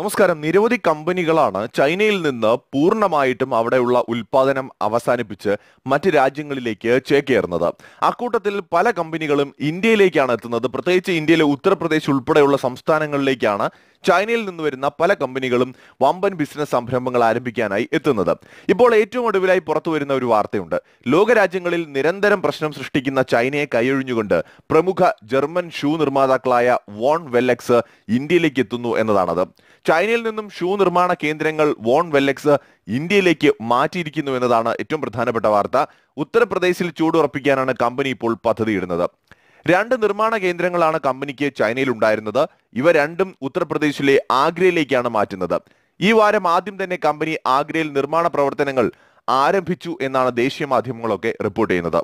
നമസ്കാരം നിരവധി കമ്പനികളാണ് ചൈനയിൽ നിന്ന് പൂർണ്ണമായിട്ടും അവിടെയുള്ള ഉൽപാദനം അവസാനിപ്പിച്ച് മറ്റ് രാജ്യങ്ങളിലേക്ക് ചേക്കേറുന്നത് അക്കൂട്ടത്തിൽ പല കമ്പനികളും ഇന്ത്യയിലേക്കാണ് എത്തുന്നത് പ്രത്യേകിച്ച് ഇന്ത്യയിലെ ഉത്തർപ്രദേശ് ഉൾപ്പെടെയുള്ള സംസ്ഥാനങ്ങളിലേക്കാണ് ചൈനയിൽ നിന്ന് വരുന്ന പല കമ്പനികളും വമ്പൻ ബിസിനസ് സംരംഭങ്ങൾ ആരംഭിക്കാനായി എത്തുന്നത് ഇപ്പോൾ ഏറ്റവും ഒടുവിലായി പുറത്തു വരുന്ന ഒരു വാർത്തയുണ്ട് ലോകരാജ്യങ്ങളിൽ നിരന്തരം പ്രശ്നം സൃഷ്ടിക്കുന്ന ചൈനയെ കൈയൊഴിഞ്ഞുകൊണ്ട് പ്രമുഖ ജർമ്മൻ ഷൂ നിർമ്മാതാക്കളായ വോൺ വെല്ലക്സ് ഇന്ത്യയിലേക്ക് എത്തുന്നു എന്നതാണത് ചൈനയിൽ നിന്നും ഷൂ നിർമ്മാണ കേന്ദ്രങ്ങൾ വോൺ വെല്ലക്സ് ഇന്ത്യയിലേക്ക് മാറ്റിയിരിക്കുന്നു എന്നതാണ് ഏറ്റവും പ്രധാനപ്പെട്ട വാർത്ത ഉത്തർപ്രദേശിൽ ചൂടുറപ്പിക്കാനാണ് കമ്പനി ഇപ്പോൾ പദ്ധതിയിടുന്നത് രണ്ട് നിർമ്മാണ കേന്ദ്രങ്ങളാണ് കമ്പനിക്ക് ചൈനയിൽ ഉണ്ടായിരുന്നത് ഇവ രണ്ടും ഉത്തർപ്രദേശിലെ ആഗ്രയിലേക്കാണ് മാറ്റുന്നത് ഈ വാരം ആദ്യം തന്നെ കമ്പനി ആഗ്രയിൽ നിർമ്മാണ പ്രവർത്തനങ്ങൾ ആരംഭിച്ചു എന്നാണ് ദേശീയ മാധ്യമങ്ങളൊക്കെ റിപ്പോർട്ട് ചെയ്യുന്നത്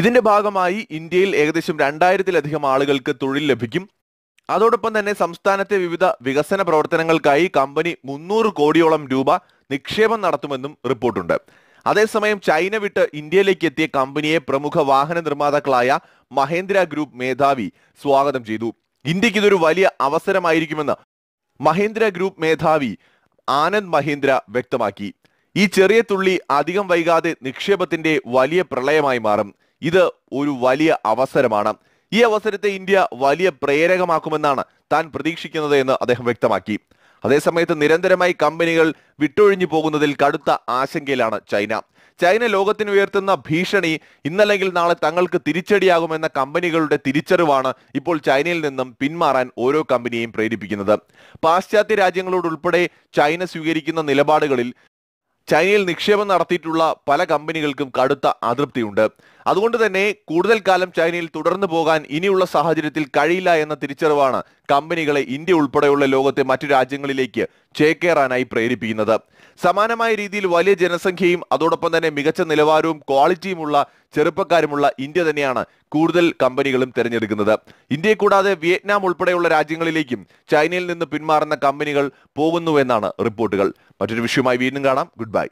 ഇതിന്റെ ഭാഗമായി ഇന്ത്യയിൽ ഏകദേശം രണ്ടായിരത്തിലധികം ആളുകൾക്ക് തൊഴിൽ ലഭിക്കും അതോടൊപ്പം തന്നെ സംസ്ഥാനത്തെ വിവിധ വികസന പ്രവർത്തനങ്ങൾക്കായി കമ്പനി മുന്നൂറ് കോടിയോളം രൂപ നിക്ഷേപം നടത്തുമെന്നും റിപ്പോർട്ടുണ്ട് അതേസമയം ചൈന വിട്ട് ഇന്ത്യയിലേക്ക് എത്തിയ കമ്പനിയെ പ്രമുഖ വാഹന നിർമ്മാതാക്കളായ മഹേന്ദ്ര ഗ്രൂപ്പ് മേധാവി സ്വാഗതം ചെയ്തു ഇന്ത്യക്ക് ഇതൊരു വലിയ അവസരമായിരിക്കുമെന്ന് മഹേന്ദ്ര ഗ്രൂപ്പ് മേധാവി ആനന്ദ് മഹേന്ദ്ര വ്യക്തമാക്കി ഈ ചെറിയ തുള്ളി അധികം വൈകാതെ നിക്ഷേപത്തിന്റെ വലിയ പ്രളയമായി മാറും ഇത് ഒരു വലിയ അവസരമാണ് ഈ അവസരത്തെ ഇന്ത്യ വലിയ പ്രേരകമാക്കുമെന്നാണ് താൻ പ്രതീക്ഷിക്കുന്നത് എന്ന് അദ്ദേഹം വ്യക്തമാക്കി അതേസമയത്ത് നിരന്തരമായി കമ്പനികൾ വിട്ടൊഴിഞ്ഞു പോകുന്നതിൽ കടുത്ത ആശങ്കയിലാണ് ചൈന ചൈന ലോകത്തിന് ഉയർത്തുന്ന ഭീഷണി ഇന്നല്ലെങ്കിൽ നാളെ തങ്ങൾക്ക് തിരിച്ചടിയാകുമെന്ന കമ്പനികളുടെ തിരിച്ചറിവാണ് ഇപ്പോൾ ചൈനയിൽ നിന്നും പിന്മാറാൻ ഓരോ കമ്പനിയെയും പ്രേരിപ്പിക്കുന്നത് പാശ്ചാത്യ രാജ്യങ്ങളോടുൾപ്പെടെ ചൈന സ്വീകരിക്കുന്ന നിലപാടുകളിൽ ചൈനയിൽ നിക്ഷേപം നടത്തിയിട്ടുള്ള പല കമ്പനികൾക്കും കടുത്ത അതൃപ്തിയുണ്ട് അതുകൊണ്ട് തന്നെ കൂടുതൽ കാലം ചൈനയിൽ തുടർന്നു പോകാൻ ഇനിയുള്ള സാഹചര്യത്തിൽ കഴിയില്ല എന്ന തിരിച്ചറിവാണ് കമ്പനികളെ ഇന്ത്യ ഉൾപ്പെടെയുള്ള ലോകത്തെ മറ്റു രാജ്യങ്ങളിലേക്ക് ചേക്കേറാനായി പ്രേരിപ്പിക്കുന്നത് സമാനമായ രീതിയിൽ വലിയ ജനസംഖ്യയും അതോടൊപ്പം തന്നെ മികച്ച നിലവാരവും ക്വാളിറ്റിയുമുള്ള ചെറുപ്പക്കാരുമുള്ള ഇന്ത്യ തന്നെയാണ് കൂടുതൽ കമ്പനികളും തിരഞ്ഞെടുക്കുന്നത് ഇന്ത്യയെ കൂടാതെ വിയറ്റ്നാം ഉൾപ്പെടെയുള്ള രാജ്യങ്ങളിലേക്കും ചൈനയിൽ നിന്ന് പിന്മാറുന്ന കമ്പനികൾ പോകുന്നുവെന്നാണ് റിപ്പോർട്ടുകൾ മറ്റൊരു വിഷയവുമായി വീണ്ടും കാണാം ഗുഡ് ബൈ